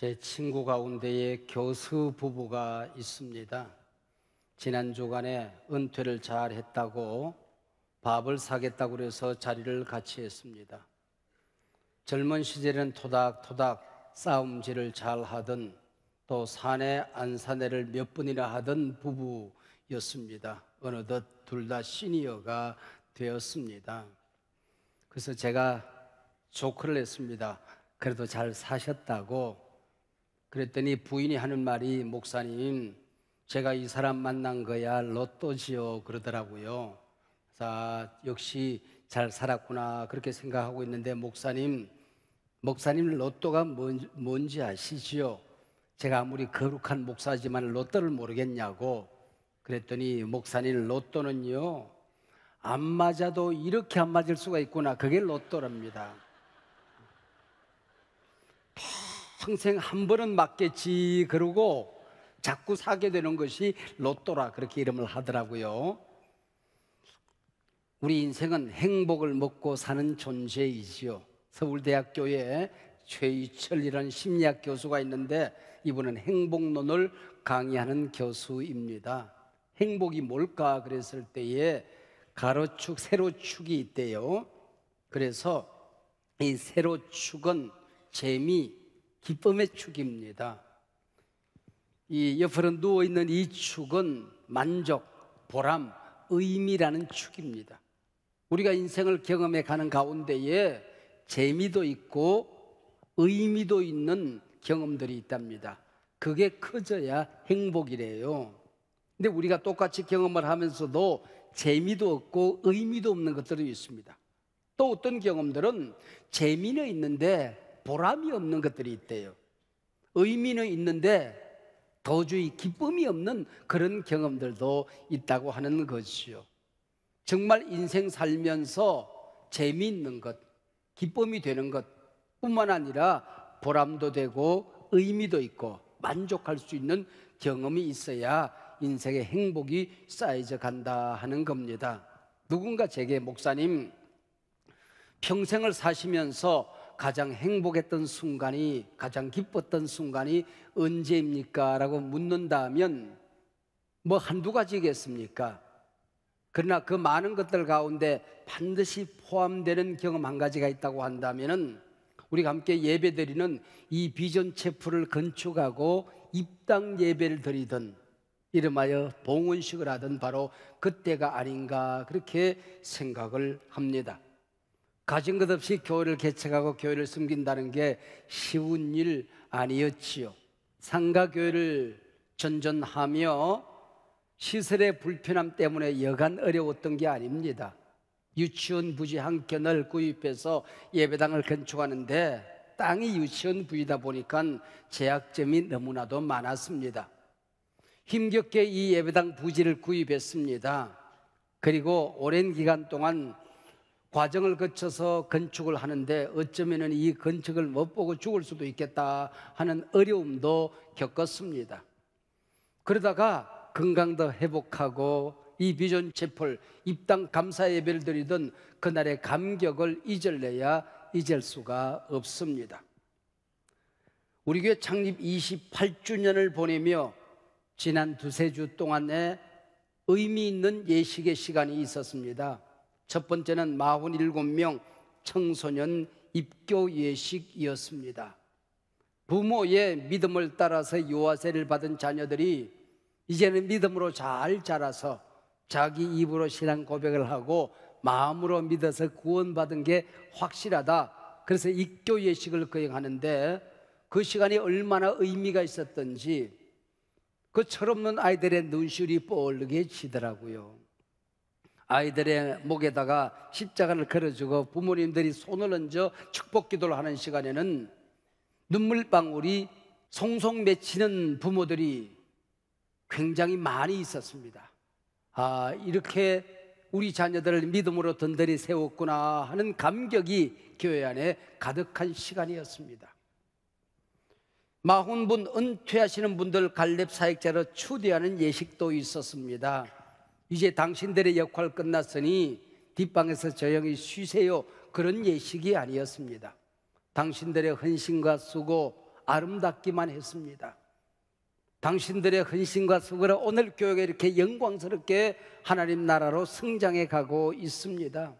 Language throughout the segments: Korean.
제 친구 가운데에 교수 부부가 있습니다. 지난 주간에 은퇴를 잘 했다고 밥을 사겠다고 그래서 자리를 같이 했습니다. 젊은 시절엔 토닥토닥 싸움질을 잘 하던 또 사내 안사내를 몇 번이나 하던 부부였습니다. 어느덧 둘 다 시니어가 되었습니다. 그래서 제가 조크를 했습니다. 그래도 잘 사셨다고 그랬더니 부인이 하는 말이 목사님 제가 이 사람 만난 거야 로또지요 그러더라고요. 자 역시 잘 살았구나 그렇게 생각하고 있는데 목사님 목사님 로또가 뭔, 뭔지 아시지요? 제가 아무리 거룩한 목사지만 로또를 모르겠냐고 그랬더니 목사님 로또는요 안 맞아도 이렇게 안 맞을 수가 있구나 그게 로또랍니다. 평생 한 번은 맞겠지 그러고 자꾸 사게 되는 것이 로또라 그렇게 이름을 하더라고요. 우리 인생은 행복을 먹고 사는 존재이지요. 서울대학교에 최희철이라는 심리학 교수가 있는데 이분은 행복론을 강의하는 교수입니다. 행복이 뭘까 그랬을 때에 가로축, 세로축이 있대요. 그래서 이 세로축은 재미, 기쁨의 축입니다. 이 옆으로 누워 있는 이 축은 만족, 보람, 의미라는 축입니다. 우리가 인생을 경험해 가는 가운데에 재미도 있고 의미도 있는 경험들이 있답니다. 그게 커져야 행복이래요. 근데 우리가 똑같이 경험을 하면서도 재미도 없고 의미도 없는 것들이 있습니다. 또 어떤 경험들은 재미는 있는데 보람이 없는 것들이 있대요. 의미는 있는데 도저히 기쁨이 없는 그런 경험들도 있다고 하는 것이요. 정말 인생 살면서 재미있는 것, 기쁨이 되는 것 뿐만 아니라 보람도 되고 의미도 있고 만족할 수 있는 경험이 있어야 인생의 행복이 쌓여져 간다 하는 겁니다. 누군가 제게 목사님 평생을 사시면서 가장 행복했던 순간이 가장 기뻤던 순간이 언제입니까? 라고 묻는다면 뭐 한두 가지겠습니까? 그러나 그 많은 것들 가운데 반드시 포함되는 경험 한 가지가 있다고 한다면 우리가 함께 예배 드리는 이 비전 체프를 건축하고 입당 예배를 드리던 이름하여 봉헌식을 하던 바로 그때가 아닌가 그렇게 생각을 합니다. 가진 것 없이 교회를 개척하고 교회를 숨긴다는 게 쉬운 일 아니었지요. 상가 교회를 전전하며 시설의 불편함 때문에 여간 어려웠던 게 아닙니다. 유치원 부지 한 켠을 구입해서 예배당을 건축하는데 땅이 유치원 부지다 보니까 제약점이 너무나도 많았습니다. 힘겹게 이 예배당 부지를 구입했습니다. 그리고 오랜 기간 동안 과정을 거쳐서 건축을 하는데 어쩌면 이 건축을 못 보고 죽을 수도 있겠다 하는 어려움도 겪었습니다. 그러다가 건강도 회복하고 이 비전 채플 입당 감사 예배를 드리던 그날의 감격을 잊을래야 잊을 수가 없습니다. 우리 교회 창립 28주년을 보내며 지난 두세 주 동안에 의미 있는 예식의 시간이 있었습니다. 첫 번째는 47명 청소년 입교 예식이었습니다. 부모의 믿음을 따라서 요아세를 받은 자녀들이 이제는 믿음으로 잘 자라서 자기 입으로 신앙 고백을 하고 마음으로 믿어서 구원받은 게 확실하다. 그래서 입교 예식을 거행하는데 그 시간이 얼마나 의미가 있었던지 그철없는 아이들의 눈시울이 뻘게 지더라고요. 아이들의 목에다가 십자가를 걸어주고 부모님들이 손을 얹어 축복 기도를 하는 시간에는 눈물방울이 송송 맺히는 부모들이 굉장히 많이 있었습니다. 아, 이렇게 우리 자녀들을 믿음으로 든든히 세웠구나 하는 감격이 교회 안에 가득한 시간이었습니다. 마흔분 은퇴하시는 분들 갈렙 사역자로 추대하는 예식도 있었습니다. 이제 당신들의 역할 끝났으니 뒷방에서 조용히 쉬세요. 그런 예식이 아니었습니다. 당신들의 헌신과 수고 아름답기만 했습니다. 당신들의 헌신과 수고로 오늘 교회가 이렇게 영광스럽게 하나님 나라로 성장해 가고 있습니다.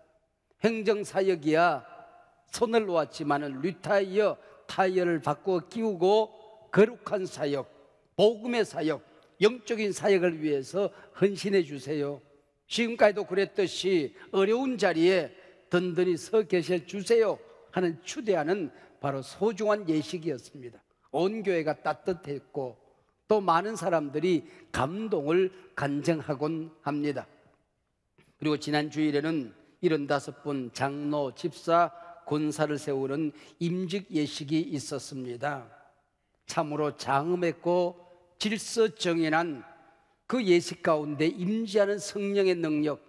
행정사역이야 손을 놓았지만은 리타이어 타이어를 바꿔 끼우고 거룩한 사역, 복음의 사역, 영적인 사역을 위해서 헌신해 주세요. 지금까지도 그랬듯이 어려운 자리에 든든히 서 계실 주세요 하는 추대하는 바로 소중한 예식이었습니다. 온 교회가 따뜻했고 또 많은 사람들이 감동을 간증하곤 합니다. 그리고 지난 주일에는 75분 장로, 집사, 권사를 세우는 임직 예식이 있었습니다. 참으로 장엄했고 질서 정연한 그 예식 가운데 임지하는 성령의 능력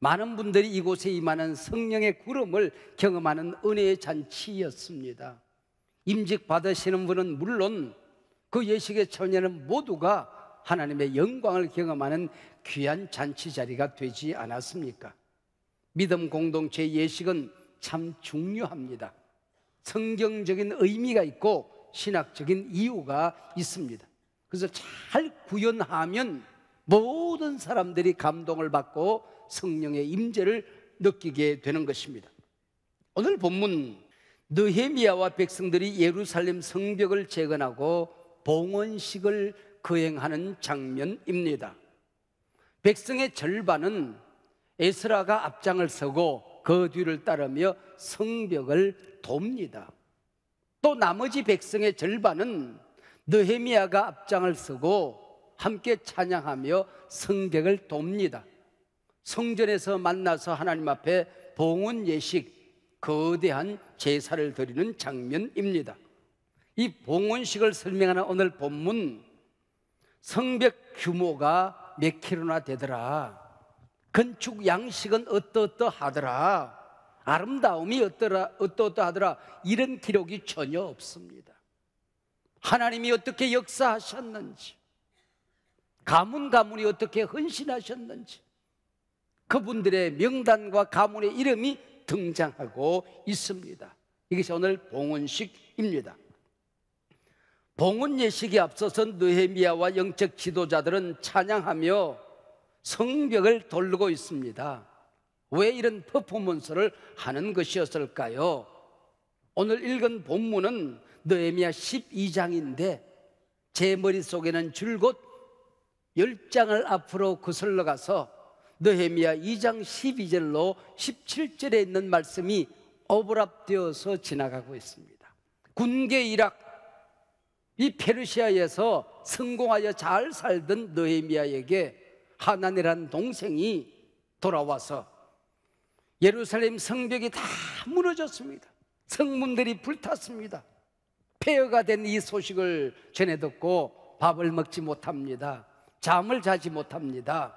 많은 분들이 이곳에 임하는 성령의 구름을 경험하는 은혜의 잔치였습니다. 임직 받으시는 분은 물론 그 예식에 참여하는 모두가 하나님의 영광을 경험하는 귀한 잔치 자리가 되지 않았습니까? 믿음 공동체 예식은 참 중요합니다. 성경적인 의미가 있고 신학적인 이유가 있습니다. 그래서 잘 구현하면 모든 사람들이 감동을 받고 성령의 임재를 느끼게 되는 것입니다. 오늘 본문 느헤미야와 백성들이 예루살렘 성벽을 재건하고 봉헌식을 거행하는 장면입니다. 백성의 절반은 에스라가 앞장을 서고 그 뒤를 따르며 성벽을 돕니다. 또 나머지 백성의 절반은 느헤미야가 앞장을 서고 함께 찬양하며 성벽을 돕니다. 성전에서 만나서 하나님 앞에 봉헌 예식, 거대한 제사를 드리는 장면입니다. 이 봉헌식을 설명하는 오늘 본문 성벽 규모가 몇 킬로나 되더라. 건축 양식은 어떠어떠하더라. 아름다움이 어떠라 어떠어떠하더라. 이런 기록이 전혀 없습니다. 하나님이 어떻게 역사하셨는지, 가문 가문이 어떻게 헌신하셨는지, 그분들의 명단과 가문의 이름이 등장하고 있습니다. 이것이 오늘 봉헌식입니다. 봉헌 예식에 앞서서 느헤미야와 영적 지도자들은 찬양하며 성벽을 돌르고 있습니다. 왜 이런 퍼포먼스를 하는 것이었을까요? 오늘 읽은 본문은 느헤미야 12장인데 제 머릿속에는 줄곧 10장을 앞으로 거슬러 가서 느헤미야 2장 12절로 17절에 있는 말씀이 오버랍되어서 지나가고 있습니다. 군계 이락 이 페르시아에서 성공하여 잘 살던 느헤미야에게 하나니란 동생이 돌아와서 예루살렘 성벽이 다 무너졌습니다. 성문들이 불탔습니다. 폐허가 된 이 소식을 전해 듣고 밥을 먹지 못합니다. 잠을 자지 못합니다.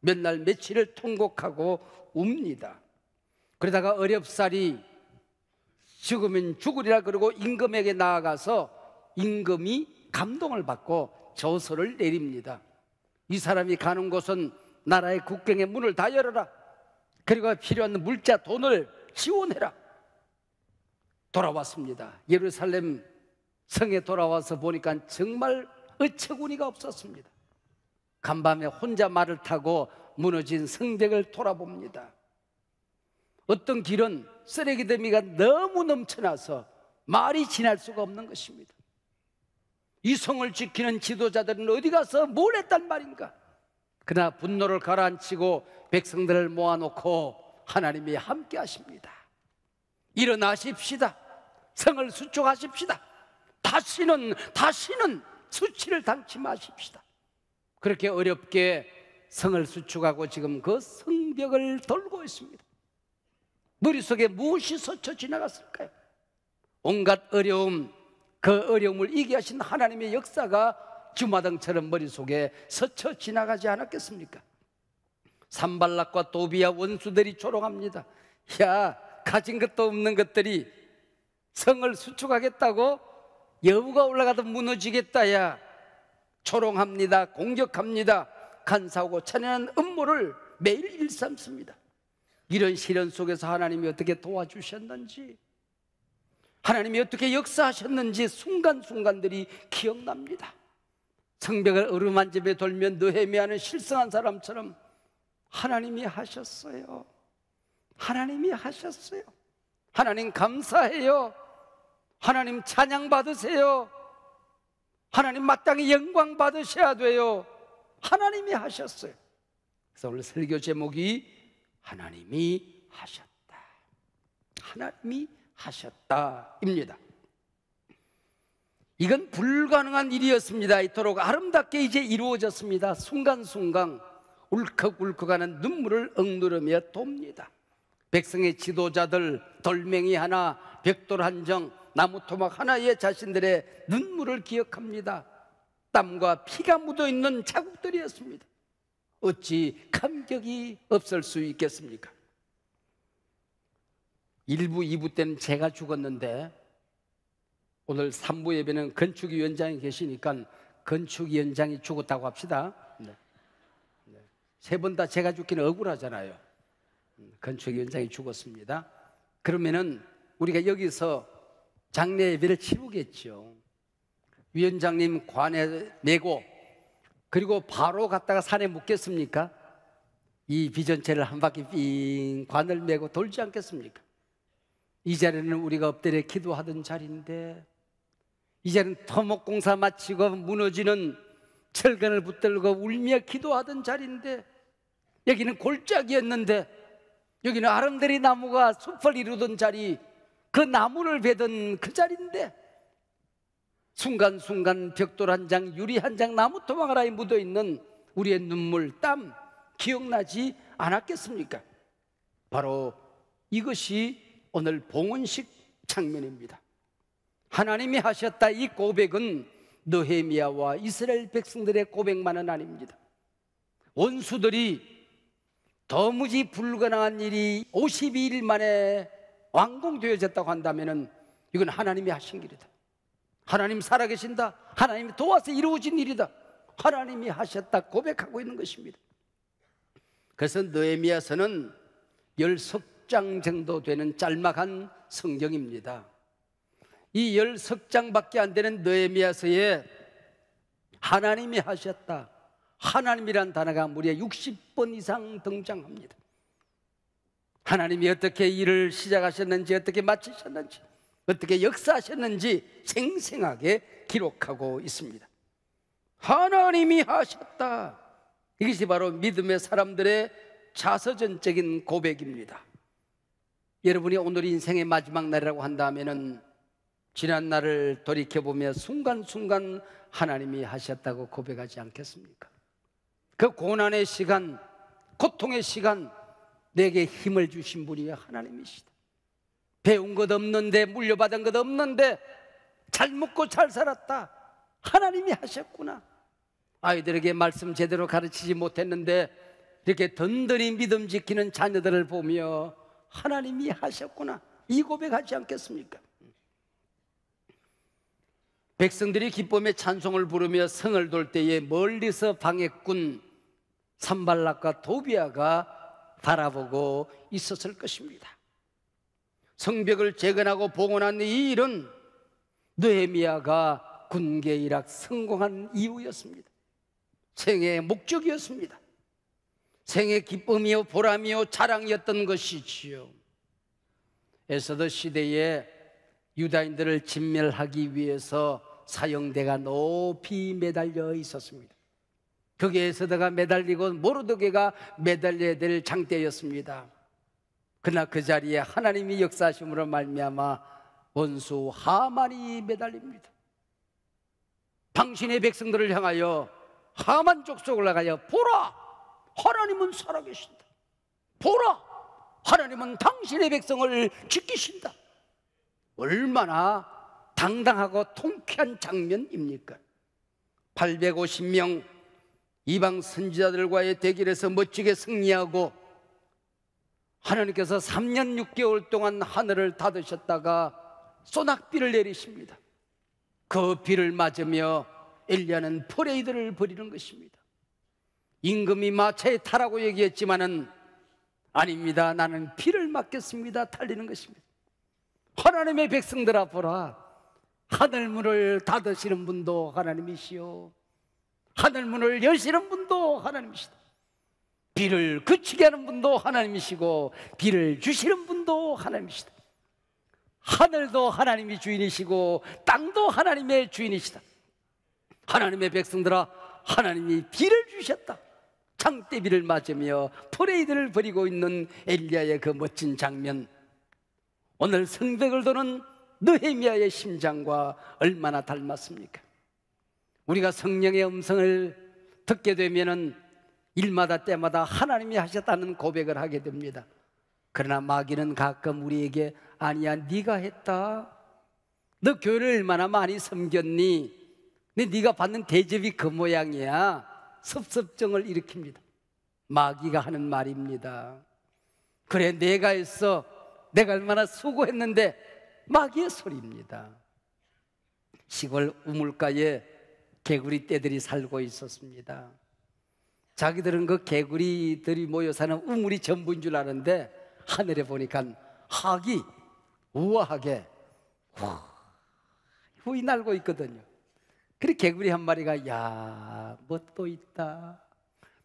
몇 날 며칠을 통곡하고 웁니다. 그러다가 어렵사리 죽으면 죽으리라 그러고 임금에게 나아가서 임금이 감동을 받고 저서를 내립니다. 이 사람이 가는 곳은 나라의 국경의 문을 다 열어라. 그리고 필요한 물자 돈을 지원해라. 돌아왔습니다. 예루살렘 성에 돌아와서 보니까 정말 어처구니가 없었습니다. 간밤에 혼자 말을 타고 무너진 성벽을 돌아봅니다. 어떤 길은 쓰레기 더미가 너무 넘쳐나서 말이 지날 수가 없는 것입니다. 이 성을 지키는 지도자들은 어디 가서 뭘 했단 말인가? 그러나 분노를 가라앉히고 백성들을 모아놓고 하나님이 함께 하십니다. 일어나십시다. 성을 수축하십시다. 다시는 다시는 수치를 당치 마십시다. 그렇게 어렵게 성을 수축하고 지금 그 성벽을 돌고 있습니다. 머릿속에 무엇이 스쳐 지나갔을까요? 온갖 어려움, 그 어려움을 이기하신 하나님의 역사가 주마등처럼 머릿속에 스쳐 지나가지 않았겠습니까? 산발락과 도비야 원수들이 조롱합니다. 야, 가진 것도 없는 것들이 성을 수축하겠다고 여우가 올라가도 무너지겠다야 조롱합니다 공격합니다 간사하고 찬양하는 음모를 매일 일삼습니다 이런 시련 속에서 하나님이 어떻게 도와주셨는지 하나님이 어떻게 역사하셨는지 순간순간들이 기억납니다 성벽을 어루만집에 돌면 느헤미하는 실성한 사람처럼 하나님이 하셨어요 하나님이 하셨어요 하나님 감사해요 하나님 찬양 받으세요. 하나님 마땅히 영광 받으셔야 돼요. 하나님이 하셨어요. 그래서 오늘 설교 제목이 하나님이 하셨다. 하나님이 하셨다입니다. 이건 불가능한 일이었습니다. 이토록 아름답게 이제 이루어졌습니다. 순간순간 울컥울컥하는 눈물을 억누르며 돕니다. 백성의 지도자들 돌멩이 하나 벽돌 한정 나무 토막 하나에 자신들의 눈물을 기억합니다. 땀과 피가 묻어 있는 자국들이었습니다. 어찌 감격이 없을 수 있겠습니까? 1부, 2부 때는 제가 죽었는데 오늘 3부 예배는 건축위원장이 계시니까 건축위원장이 죽었다고 합시다. 네. 네. 세번 다 제가 죽기는 억울하잖아요. 건축위원장이 죽었습니다. 그러면은 우리가 여기서 장례 예배를 치우겠죠. 위원장님 관에 내고 그리고 바로 갔다가 산에 묻겠습니까? 이 비전체를 한 바퀴 빙 관을 메고 돌지 않겠습니까? 이 자리는 우리가 엎드려 기도하던 자리인데 이 자리는 토목공사 마치고 무너지는 철근을 붙들고 울며 기도하던 자리인데 여기는 골짜기였는데 여기는 아름다리 나무가 숲을 이루던 자리 그 나무를 베던 그 자리인데 순간순간 벽돌 한 장, 유리 한 장, 나무 토막 하나에 묻어 있는 우리의 눈물, 땀 기억나지 않았겠습니까? 바로 이것이 오늘 봉은식 장면입니다. 하나님이 하셨다 이 고백은 느헤미야와 이스라엘 백성들의 고백만은 아닙니다. 원수들이 도무지 불가능한 일이 52일 만에 완공되어졌다고 한다면 이건 하나님이 하신 길이다. 하나님 살아계신다. 하나님이 도와서 이루어진 일이다. 하나님이 하셨다 고백하고 있는 것입니다. 그래서 느헤미야서는 열 석 장 정도 되는 짤막한 성경입니다. 이 열 석 장밖에 안 되는 느헤미야서에 하나님이 하셨다. 하나님이란 단어가 무려 60번 이상 등장합니다. 하나님이 어떻게 일을 시작하셨는지 어떻게 마치셨는지 어떻게 역사하셨는지 생생하게 기록하고 있습니다. 하나님이 하셨다. 이것이 바로 믿음의 사람들의 자서전적인 고백입니다. 여러분이 오늘 인생의 마지막 날이라고 한다면 지난 날을 돌이켜보며 순간순간 하나님이 하셨다고 고백하지 않겠습니까? 그 고난의 시간, 고통의 시간, 내게 힘을 주신 분이 하나님이시다. 배운 것 없는데 물려받은 것 없는데 잘 먹고 잘 살았다. 하나님이 하셨구나. 아이들에게 말씀 제대로 가르치지 못했는데 이렇게 든든히 믿음 지키는 자녀들을 보며 하나님이 하셨구나. 이 고백하지 않겠습니까? 백성들이 기쁨의 찬송을 부르며 성을 돌 때에 멀리서 방해꾼 산발락과 도비아가 바라보고 있었을 것입니다. 성벽을 재건하고 봉헌한 이 일은 느헤미야가 군계 일학 성공한 이유였습니다. 생애의 목적이었습니다. 생애 기쁨이요 보람이요 자랑이었던 것이지요. 에서더 시대에 유다인들을 진멸하기 위해서 사형대가 높이 매달려 있었습니다. 거기에서다가 매달리고 모르드게가 매달려야 될 장대였습니다. 그러나 그 자리에 하나님이 역사하심으로 말미암아 원수 하만이 매달립니다. 당신의 백성들을 향하여 하만 쪽속을 나가여 보라 하나님은 살아계신다. 보라 하나님은 당신의 백성을 지키신다. 얼마나 당당하고 통쾌한 장면입니까? 850명 이방 선지자들과의 대결에서 멋지게 승리하고 하나님께서 3년 6개월 동안 하늘을 닫으셨다가 소낙비를 내리십니다. 그 비를 맞으며 엘리야는 퍼레이드를 벌이는 것입니다. 임금이 마차에 타라고 얘기했지만은 아닙니다. 나는 피를 맞겠습니다. 달리는 것입니다. 하나님의 백성들아 보라. 하늘문을 닫으시는 분도 하나님이시오 하늘 문을 여시는 분도 하나님이시다. 비를 그치게 하는 분도 하나님이시고 비를 주시는 분도 하나님이시다. 하늘도 하나님이 주인이시고 땅도 하나님의 주인이시다. 하나님의 백성들아 하나님이 비를 주셨다. 장대비를 맞으며 퍼레이드를 벌이고 있는 엘리야의 그 멋진 장면. 오늘 성벽을 도는 느헤미야의 심장과 얼마나 닮았습니까? 우리가 성령의 음성을 듣게 되면은 일마다 때마다 하나님이 하셨다는 고백을 하게 됩니다. 그러나 마귀는 가끔 우리에게 아니야 네가 했다. 너 교회를 얼마나 많이 섬겼니? 근 네, 네가 받는 대접이 그 모양이야. 섭섭증을 일으킵니다. 마귀가 하는 말입니다. 그래 내가 했어. 내가 얼마나 수고했는데 마귀의 소리입니다. 시골 우물가에 개구리 떼들이 살고 있었습니다. 자기들은 그 개구리들이 모여 사는 우물이 전부인 줄 아는데 하늘에 보니까 학이 우아하게 후이 날고 있거든요. 그래 개구리 한 마리가 야 뭣도 뭐 있다.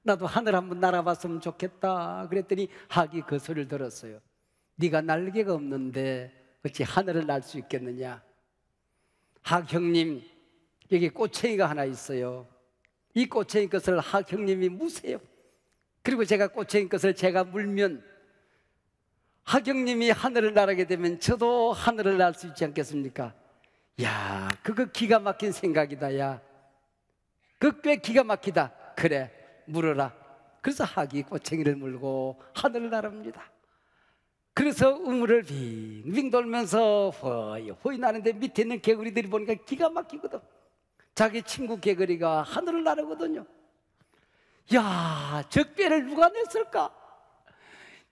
나도 하늘 한번 날아봤으면 좋겠다. 그랬더니 학이 그 소리를 들었어요. 네가 날개가 없는데 어찌 하늘을 날 수 있겠느냐? 학 형님 여기 꼬챙이가 하나 있어요. 이 꼬챙이 것을 하경님이 무세요. 그리고 제가 꼬챙이 것을 제가 물면 하경님이 하늘을 날아게 되면 저도 하늘을 날 수 있지 않겠습니까? 야, 그거 기가 막힌 생각이다, 야. 그꽤 기가 막히다. 그래, 물어라. 그래서 하기 꼬챙이를 물고 하늘을 날합니다. 그래서 우물을 빙빙 돌면서 허이 허이 나는데 밑에 있는 개구리들이 보니까 기가 막히거든. 자기 친구 개구리가 하늘을 나르거든요. 야, 적배를 누가 냈을까?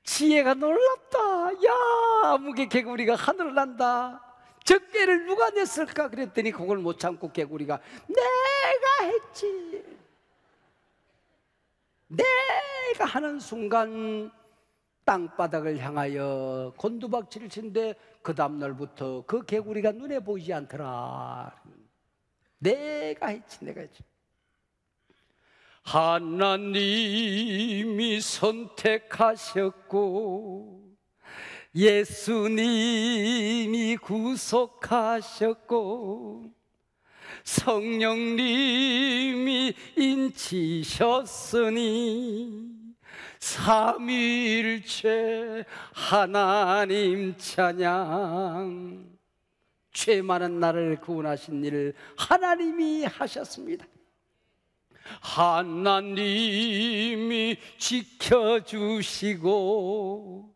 지혜가 놀랍다. 야, 무게 개구리가 하늘을 난다. 적배를 누가 냈을까? 그랬더니 그걸 못 참고 개구리가 내가 했지. 내가 하는 순간 땅바닥을 향하여 곤두박질을 친데 그 다음날부터 그 개구리가 눈에 보이지 않더라. 내가 했지, 내가 했지. 하나님이 선택하셨고, 예수님이 구속하셨고, 성령님이 인치셨으니, 삼일체 하나님 찬양 죄 많은 나를 구원하신 일을 하나님이 하셨습니다. 하나님이 지켜주시고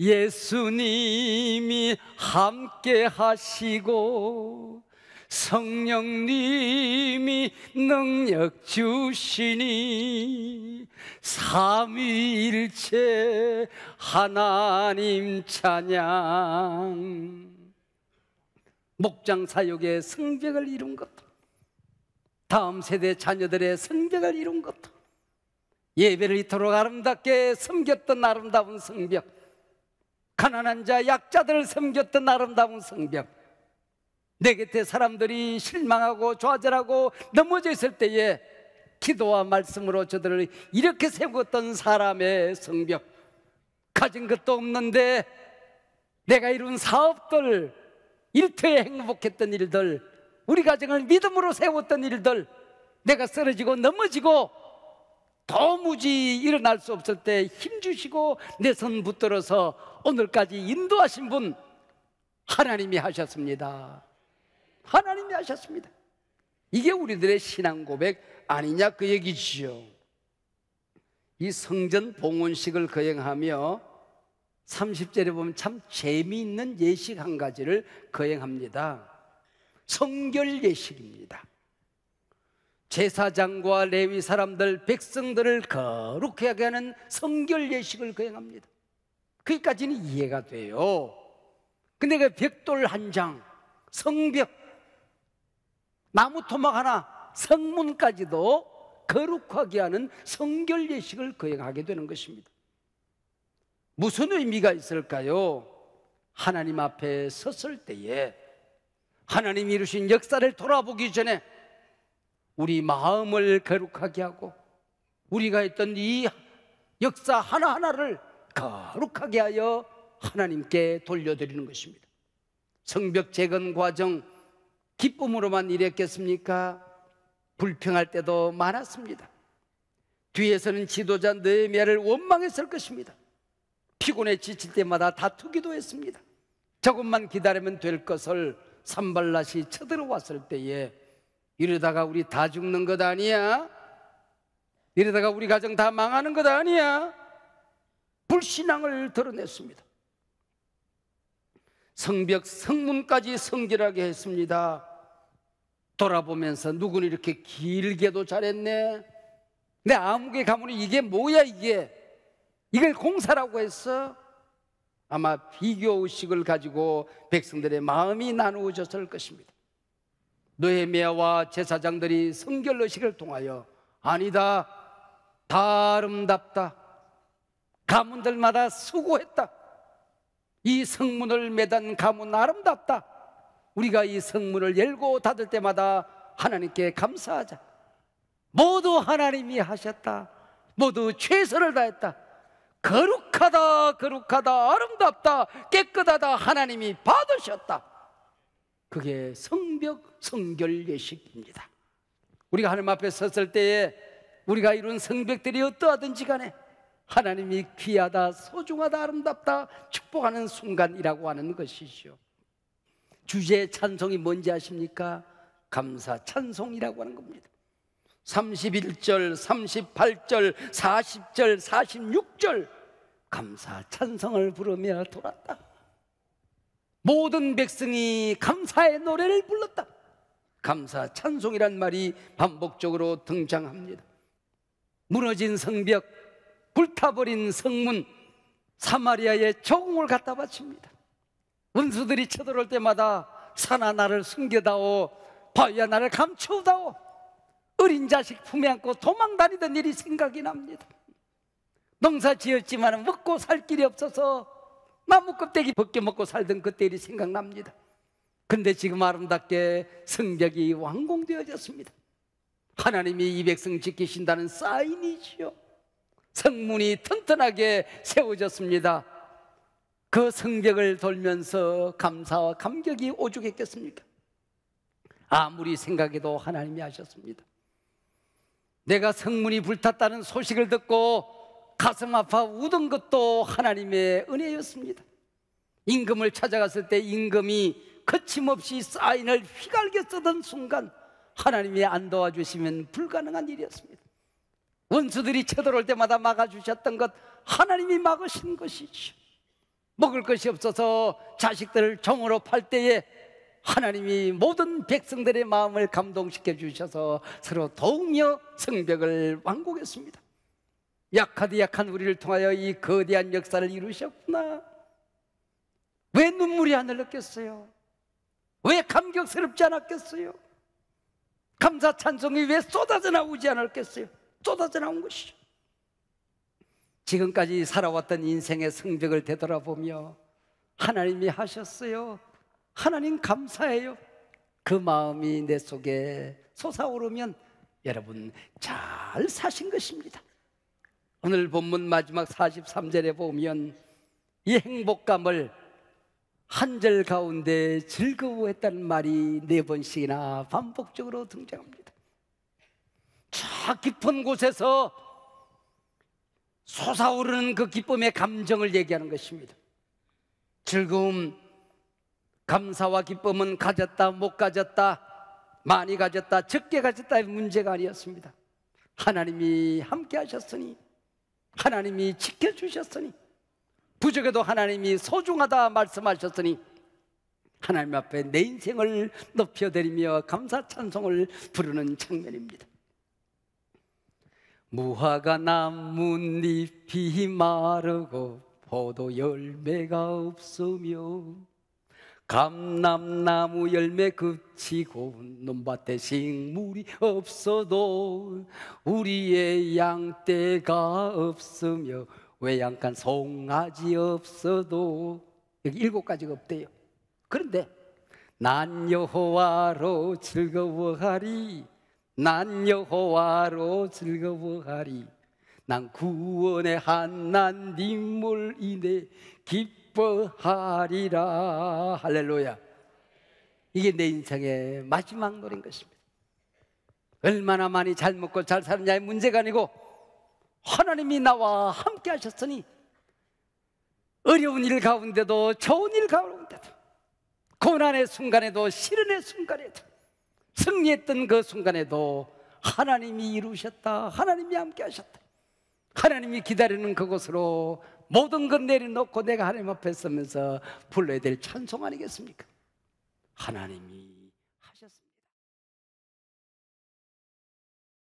예수님이 함께 하시고 성령님이 능력 주시니 삼위일체 하나님 찬양 목장 사역의 승벽을 이룬 것도 다음 세대 자녀들의 승벽을 이룬 것도 예배를 이토록 아름답게 섬겼던 아름다운 성벽 가난한 자 약자들을 섬겼던 아름다운 성벽 내 곁에 사람들이 실망하고 좌절하고 넘어져 있을 때에 기도와 말씀으로 저들을 이렇게 세웠던 사람의 성벽 가진 것도 없는데 내가 이룬 사업들 일터에 행복했던 일들, 우리 가정을 믿음으로 세웠던 일들, 내가 쓰러지고 넘어지고 도무지 일어날 수 없을 때 힘주시고 내 손 붙들어서 오늘까지 인도하신 분 하나님이 하셨습니다. 하나님이 하셨습니다. 이게 우리들의 신앙 고백 아니냐 그 얘기지요. 이 성전 봉헌식을 거행하며 30절에 보면 참 재미있는 예식 한 가지를 거행합니다. 성결 예식입니다. 제사장과 레위 사람들, 백성들을 거룩하게 하는 성결 예식을 거행합니다. 그기까지는 이해가 돼요. 근데 그 벽돌 한 장, 성벽, 나무 토막 하나, 성문까지도 거룩하게 하는 성결 예식을 거행하게 되는 것입니다. 무슨 의미가 있을까요? 하나님 앞에 섰을 때에 하나님 이루신 역사를 돌아보기 전에 우리 마음을 거룩하게 하고 우리가 했던 이 역사 하나하나를 거룩하게 하여 하나님께 돌려드리는 것입니다. 성벽 재건 과정 기쁨으로만 일했겠습니까? 불평할 때도 많았습니다. 뒤에서는 지도자 느헤미야를 네 원망했을 것입니다. 피곤해 지칠 때마다 다투기도 했습니다. 조금만 기다리면 될 것을 산발라시 쳐들어왔을 때에 이러다가 우리 다 죽는 것 아니야? 이러다가 우리 가정 다 망하는 것 아니야? 불신앙을 드러냈습니다. 성벽 성문까지 성질하게 했습니다. 돌아보면서 누군 이렇게 길게도 잘했네. 내 아무개 가문이 이게 뭐야 이게? 이걸 공사라고 해서 아마 비교 의식을 가지고 백성들의 마음이 나누어졌을 것입니다. 노헤미야와 제사장들이 성결 의식을 통하여 아니다, 다 아름답다, 가문들마다 수고했다. 이 성문을 매단 가문 아름답다. 우리가 이 성문을 열고 닫을 때마다 하나님께 감사하자. 모두 하나님이 하셨다. 모두 최선을 다했다. 거룩하다 거룩하다 아름답다 깨끗하다 하나님이 받으셨다 그게 성벽 성결 예식입니다 우리가 하나님 앞에 섰을 때에 우리가 이룬 성벽들이 어떠하든지 간에 하나님이 귀하다 소중하다 아름답다 축복하는 순간이라고 하는 것이죠 주제 찬송이 뭔지 아십니까? 감사 찬송이라고 하는 겁니다 31절, 38절, 40절, 46절 감사 찬성을 부르며 돌았다. 모든 백성이 감사의 노래를 불렀다. 감사 찬송이란 말이 반복적으로 등장합니다. 무너진 성벽, 불타버린 성문, 사마리아의 조공을 갖다 바칩니다. 은수들이 쳐들어올 때마다 산하 나를 숨겨다오, 바위야 나를 감추다오. 어린 자식 품에 안고 도망다니던 일이 생각이 납니다. 농사 지었지만 먹고 살 길이 없어서 나무 껍데기 벗겨 먹고 살던 그때 일이 생각납니다. 근데 지금 아름답게 성벽이 완공되어졌습니다. 하나님이 이 백성 지키신다는 사인이지요. 성문이 튼튼하게 세워졌습니다. 그 성벽을 돌면서 감사와 감격이 오죽했겠습니까? 아무리 생각해도 하나님이 하셨습니다. 내가 성문이 불탔다는 소식을 듣고 가슴 아파 우던 것도 하나님의 은혜였습니다. 임금을 찾아갔을 때 임금이 거침없이 사인을 휘갈겨 쓰던 순간 하나님이 안 도와주시면 불가능한 일이었습니다. 원수들이 쳐들어올 때마다 막아주셨던 것 하나님이 막으신 것이죠. 먹을 것이 없어서 자식들을 종으로 팔 때에 하나님이 모든 백성들의 마음을 감동시켜 주셔서 서로 도우며 성벽을 완곡했습니다 약하디 약한 우리를 통하여 이 거대한 역사를 이루셨구나. 왜 눈물이 안 흘렀겠어요? 왜 감격스럽지 않았겠어요? 감사 찬송이 왜 쏟아져 나오지 않았겠어요? 쏟아져 나온 것이죠. 지금까지 살아왔던 인생의 성벽을 되돌아보며 하나님이 하셨어요. 하나님 감사해요. 그 마음이 내 속에 솟아오르면 여러분 잘 사신 것입니다. 오늘 본문 마지막 43절에 보면 이 행복감을 한 절 가운데 즐거워했다는 말이 네 번씩이나 반복적으로 등장합니다. 저 깊은 곳에서 솟아오르는 그 기쁨의 감정을 얘기하는 것입니다. 즐거움, 감사와 기쁨은 가졌다, 못 가졌다, 많이 가졌다, 적게 가졌다의 문제가 아니었습니다. 하나님이 함께 하셨으니, 하나님이 지켜주셨으니, 부족에도 하나님이 소중하다 말씀하셨으니, 하나님 앞에 내 인생을 높여드리며 감사 찬송을 부르는 장면입니다. 무화과 나뭇잎이 마르고 포도 열매가 없으며 감남나무 열매 그치고운 논밭에 식물이 없어도 우리의 양떼가 없으며 외양간 송아지 없어도 여기 일곱 가지가 없대요 그런데 난 여호와로 즐거워하리 난 여호와로 즐거워하리 난 구원의 한난 님몰 이내 깊 기뻐하리라 할렐루야 이게 내 인생의 마지막 노래인 것입니다 얼마나 많이 잘 먹고 잘 사느냐의 문제가 아니고 하나님이 나와 함께 하셨으니 어려운 일 가운데도 좋은 일 가운데도 고난의 순간에도 시련의 순간에도 승리했던 그 순간에도 하나님이 이루셨다 하나님이 함께 하셨다 하나님이 기다리는 그곳으로 모든 것 내려놓고 내가 하나님 앞에 서면서 불러야 될 찬송 아니겠습니까? 하나님이